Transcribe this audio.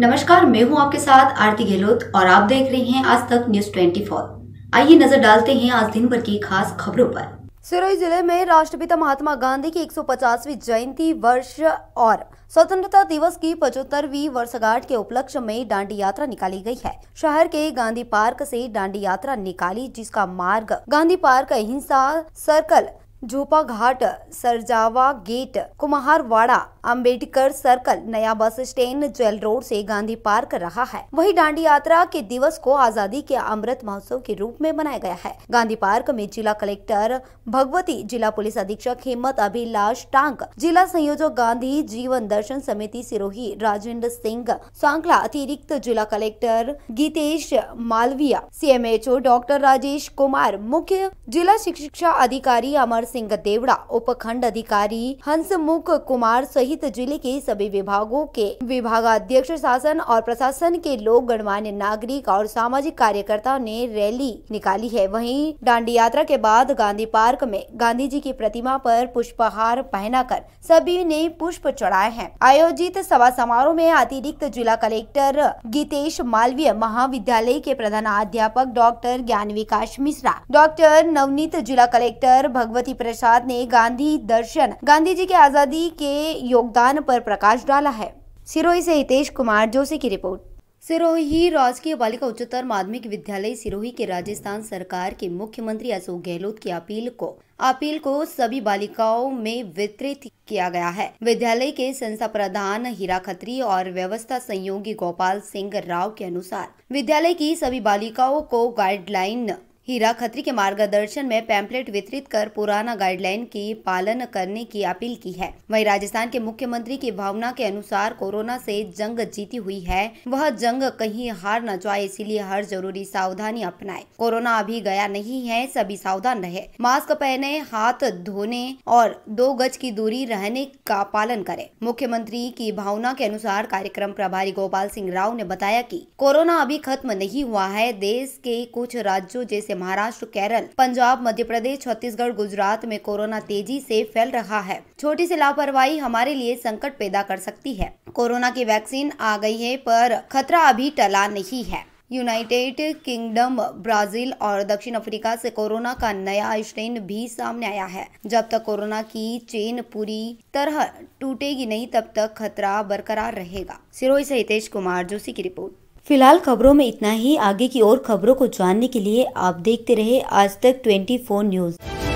नमस्कार मैं हूं आपके साथ आरती गहलोत और आप देख रहे हैं आज तक न्यूज ट्वेंटी आइए नजर डालते हैं आज दिन भर की खास खबरों आरोप सिरोही जिले में राष्ट्रपिता महात्मा गांधी की 150वीं जयंती वर्ष और स्वतंत्रता दिवस की पचहत्तरवीं वर्षगांठ के उपलक्ष्य में डांडी यात्रा निकाली गई है शहर के गांधी पार्क से डांडी यात्रा निकाली जिसका मार्ग Gandhi park Ahinsa circle Jhopa Ghat Sarjawa gate Kumharwada Ambedkar circle नया बस स्टैंड जेल रोड से गांधी पार्क रहा है वही डांडी यात्रा के दिवस को आजादी के अमृत महोत्सव के रूप में मनाया गया है गांधी पार्क में जिला कलेक्टर भगवती जिला पुलिस अधीक्षक हिम्मत अभिलाष टांग जिला संयोजक गांधी जीवन दर्शन समिति सिरोही राजेंद्र सिंह सांकला अतिरिक्त जिला कलेक्टर गीतेश मालविया सी डॉक्टर राजेश कुमार मुख्य जिला शिक्षा अधिकारी अमर सिंह देवड़ा उपखंड अधिकारी हंसमुख कुमार सहित जिले के सभी विभागों के विभागाध्यक्ष शासन और प्रशासन के लोग गणमान्य नागरिक और सामाजिक कार्यकर्ताओं ने रैली निकाली है वहीं डांडी यात्रा के बाद गांधी पार्क में गांधी जी की प्रतिमा पर पुष्पहार पहनाकर सभी ने पुष्प चढ़ाए हैं आयोजित सभा समारोह में अतिरिक्त जिला कलेक्टर गीतेश मालवीय महाविद्यालय के अध्यापक डॉक्टर ज्ञान विकास मिश्रा डॉक्टर नवनीत जिला कलेक्टर भगवती प्रसाद ने गांधी दर्शन गांधी जी के आजादी के योगदान पर प्रकाश डाला है सिरोही से हितेश कुमार जोशी की रिपोर्ट सिरोही राजकीय बालिका उच्चतर माध्यमिक विद्यालय सिरोही के राजस्थान सरकार के मुख्यमंत्री अशोक गहलोत की अपील को अपील को सभी बालिकाओं में वितरित किया गया है विद्यालय के संस्था प्रधान हीरा खत्री और व्यवस्था संयोगी गोपाल सिंह राव के अनुसार विद्यालय की सभी बालिकाओं को गाइडलाइन हीरा खत्री के मार्गदर्शन में पैम्पलेट वितरित कर पुराना गाइडलाइन की पालन करने की अपील की है वहीं राजस्थान के मुख्यमंत्री की भावना के अनुसार कोरोना से जंग जीती हुई है वह जंग कहीं हार न जाए इसीलिए हर जरूरी सावधानी अपनाए कोरोना अभी गया नहीं है सभी सावधान रहे मास्क पहने हाथ धोने और दो गज की दूरी रहने का पालन करे मुख्यमंत्री की भावना के अनुसार कार्यक्रम प्रभारी गोपाल सिंह राव ने बताया की कोरोना अभी खत्म नहीं हुआ है देश के कुछ राज्यों जैसे के महाराष्ट्र केरल पंजाब मध्य प्रदेश छत्तीसगढ़ गुजरात में कोरोना तेजी से फैल रहा है छोटी सी लापरवाही हमारे लिए संकट पैदा कर सकती है कोरोना की वैक्सीन आ गई है पर खतरा अभी टला नहीं है यूनाइटेड किंगडम ब्राजील और दक्षिण अफ्रीका से कोरोना का नया स्ट्रेन भी सामने आया है जब तक कोरोना की चेन पूरी तरह टूटेगी नहीं तब तक खतरा बरकरार रहेगा सिरोही से हितेश कुमार जोशी की रिपोर्ट फिलहाल खबरों में इतना ही आगे की और खबरों को जानने के लिए आप देखते रहे आज तक फोर न्यूज़